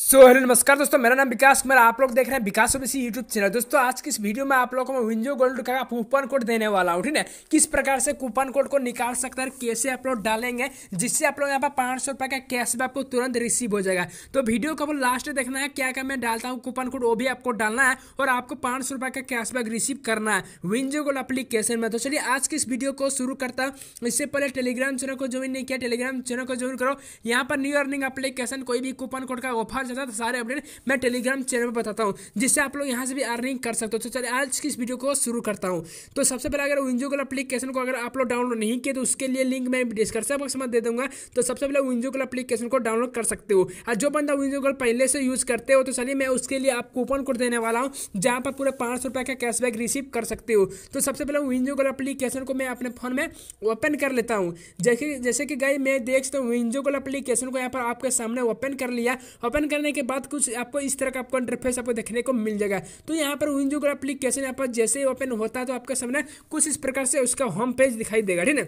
so hello नमस्कार दोस्तों मेरा नाम विकास कुमार आप लोग देख रहे हैं विकास ओबीसी यूट्यूब चैनल दोस्तों आज की इस वीडियो में आप लोगों को मैं विंजो गोल्ड का कूपन कोड देने वाला हूँ ठीक है किस प्रकार से कूपन कोड को निकाल सकते हैं कैसे आप लोग डालेंगे जिससे आप लोग यहाँ पर पाँच सौ का कैशबैक को तुरंत रिसीव हो जाएगा तो वीडियो को लास्ट देखना है क्या क्या मैं डालता हूँ कूपन कोड वो भी आपको डालना है और आपको पाँच सौ का कैशबैक रिसीव करना है विंजो गोल्ड अप्लीकेशन में तो चलिए आज की इस वीडियो को शुरू करता हूँ इससे पहले टेलीग्राम चैनल को ज्वाइन नहीं किया टेलीग्राम चैनल को ज्वाइन करो यहाँ पर न्यू अर्निंग अपलीकेशन कोई भी कूपन कोड का ऑफर ज्यादा साथ सारे अपडेट मैं टेलीग्राम चैनल पर बताता हूँ जिससे आप लोग यहाँ से भी अर्निंग कर सकते हो तो चलिए आज की इस वीडियो को शुरू करता हूँ तो सबसे पहले अगर विंजोकल अपलीकेशन को अगर आप लोग डाउनलोड नहीं किए तो उसके लिए लिंक मैं डिस्क्रिप्शन बॉक्स में दे दूंगा तो सबसे पहले विंजोकल अपलीकेशन को डाउनलोड कर सकते हो और जो बंदा विंजोकल पहले से यूज़ करते हो तो चलिए मैं उसके लिए आप कूपन कोड देने वाला हूँ जहाँ पर पूरे पाँच सौ का कैशबैक रिसीव कर सकते हो तो सबसे पहले विंजोकल एप्लीकेशन को मैं अपने फ़ोन में ओपन कर लेता हूँ जैसे जैसे कि गई मैं देख सकता हूँ विंजोकल एप्लीकेशन को यहाँ पर आपके सामने ओपन कर लिया ओपन कर करने के बाद कुछ आपको इस तरह का आपको इंटरफेस आपको देखने को मिल जाएगा तो यहाँ पर विंजोग्राफ एप्लीकेशन यहाँ पर जैसे ओपन होता है तो आपका सामने कुछ इस प्रकार से उसका होम पेज दिखाई देगा ठीक है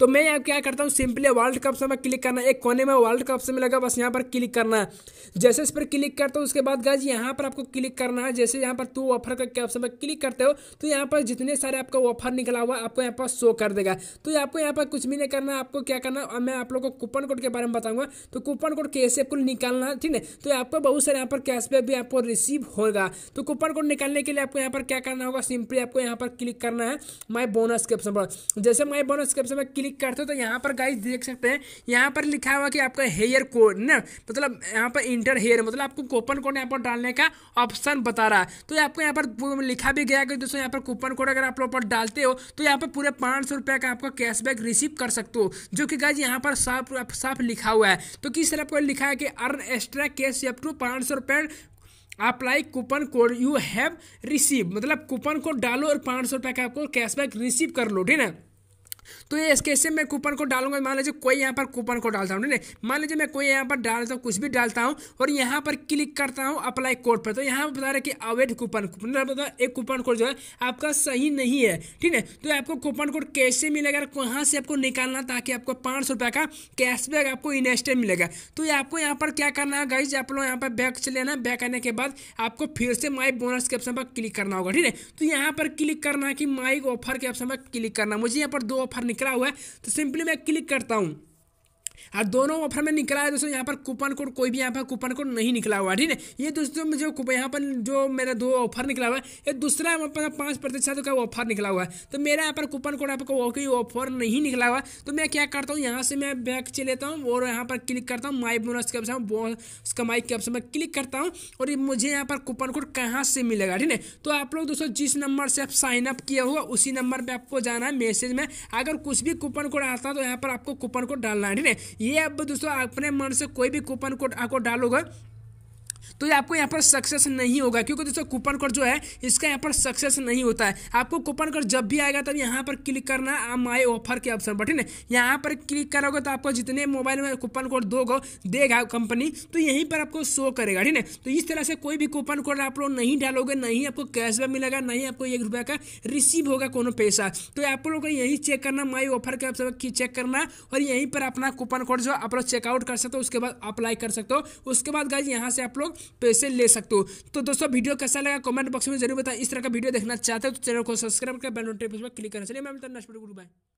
तो मैं यहाँ क्या करता हूँ सिंपली वर्ल्ड कप से मैं क्लिक करना एक कोने में वर्ल्ड कप से मिलेगा बस यहाँ पर क्लिक करना है जैसे इस पर क्लिक करता हूँ उसके बाद गाज यहाँ पर आपको क्लिक करना है जैसे यहाँ पर टू ऑफर का कैप्शन में क्लिक करते हो तो यहाँ पर जितने सारे आपका ऑफर निकला हुआ आपको यहाँ पर शो कर देगा तो आपको यहाँ पर कुछ भी नहीं करना आपको क्या करना मैं आप लोग को कूपन कोड के बारे में बताऊंगा तो कूपन कोड कैसे आपको निकालना है ठीक है तो आपको बहुत सारे यहाँ पर कैशबैक भी आपको रिसीव होगा तो कूपन कोड निकालने के लिए आपको यहाँ पर क्या करना होगा सिंपली आपको यहाँ पर क्लिक करना है माई बोनस के ऑप्शन पर जैसे माई बोनस के ऑप्शन में पर क्लिक करते हो तो यहाँ पर गाइज देख सकते हैं यहाँ पर लिखा हुआ कि आपका हेयर कोड ना मतलब यहाँ पर इंटर हेयर मतलब आपको कूपन कोड यहाँ पर डालने का ऑप्शन बता रहा है तो आपको यहाँ पर लिखा भी गया कि दोस्तों यहाँ पर कूपन कोड अगर आप लोग पर डालते हो तो यहाँ पर पूरे पाँच सौ का आपका कैशबैक रिसीव कर सकते हो जो कि गाइज यहाँ पर साफ साफ लिखा हुआ है तो किस तरह पर लिखा है कि earn extra cash up to पाँच सौ apply coupon code you have receive मतलब कूपन कोड डालो और पाँच सौ रुपये का आपको कैशबैक रिसीव कर लो ठीक है तो ये इसके से मैं कूपन को डालूंगा मान लीजिए कोई यहाँ पर कूपन को डालता हूँ मान लीजिए मैं कोई यहाँ पर डालता हूँ कुछ भी डालता हूँ और यहाँ पर क्लिक करता हूँ अप्लाई कोड पर तो यहाँ पर बता रहे कि अवैध कूपन मतलब एक कूपन कोड जो है आपका सही नहीं है ठीक है तो आपको कूपन कोड कैसे मिलेगा कहाँ से आपको निकालना ताकि आपको पाँच रुपये का कैशबैक आपको इन्वेस्टेड मिलेगा तो ये आपको यहाँ पर क्या करना है गाइज आप लोग यहाँ पर बैक से लेना बैक आने के बाद आपको फिर से माई बोनस के ऑप्शन पर क्लिक करना होगा ठीक है तो यहाँ पर क्लिक करना है कि माई ऑफर के ऑप्शन पर क्लिक करना मुझे यहाँ पर दो ऑफर निकला हुआ है तो सिंपली मैं क्लिक करता हूँ और दोनों ऑफर में निकला है दोस्तों यहाँ पर कूपन कोड कोई भी यहाँ पर कूपन कोड नहीं निकला हुआ ठीक है ये दोस्तों जो यहाँ पर जो मेरा दो ऑफर निकला हुआ है ये दूसरा पर पाँच प्रतिशत का ऑफर निकला हुआ है तो मेरा यहाँ पर कूपन कोड आपको कोई ऑफर नहीं निकला हुआ तो मैं क्या करता हूँ यहाँ से मैं बैग चले लेता हूँ और यहाँ पर क्लिक करता हूँ माई बोनस के ऑप्शन बोनस कमाई के ऑप्शन में क्लिक करता हूँ और ये मुझे यहाँ पर कूपन कोड कहाँ से मिलेगा ठीक है तो आप लोग दोस्तों जिस नंबर से आप साइन अप किया हुआ उसी नंबर पर आपको जाना है मैसेज में अगर कुछ भी कूपन कोड आता है तो यहाँ पर आपको कूपन कोड डालना है ठीक है ये आप दोस्तों अपने मन से कोई भी कूपन कोड आपको डालोगे तो आपको यहाँ पर सक्सेस नहीं होगा क्योंकि दोस्तों कूपन कोड जो है इसका यहाँ पर सक्सेस नहीं होता है आपको कूपन कोड जब भी आएगा तब यहाँ पर क्लिक करना है माई ऑफर के ऑप्शन पर ठीक है यहाँ पर क्लिक करोगे तो आपको जितने मोबाइल में कूपन कोड दोगे देगा कंपनी तो यहीं पर आपको शो करेगा ठीक है तो इस तरह से कोई भी कूपन कोड आप लोग नहीं डालोगे नहीं आपको कैशबैक मिलेगा नहीं आपको एक रुपये का रिसीव होगा कोनो पैसा तो आप लोगों को यही चेक करना माई ऑफर के ऑप्शन पर चेक करना और यहीं पर अपना कूपन कोड जो आप लोग चेकआउट कर सकते हो उसके बाद अप्लाई कर सकते हो उसके बाद गाइज यहाँ से आप लोग पैसे ले सकते हो तो दोस्तों वीडियो कैसा लगा कमेंट बॉक्स में जरूर बताएं इस तरह का वीडियो देखना चाहते हो तो चैनल को सब्सक्राइब कर बेल नोटिफिकेशन पर क्लिक करना चलिए मैं नेक्स्ट वीडियो गुड बाय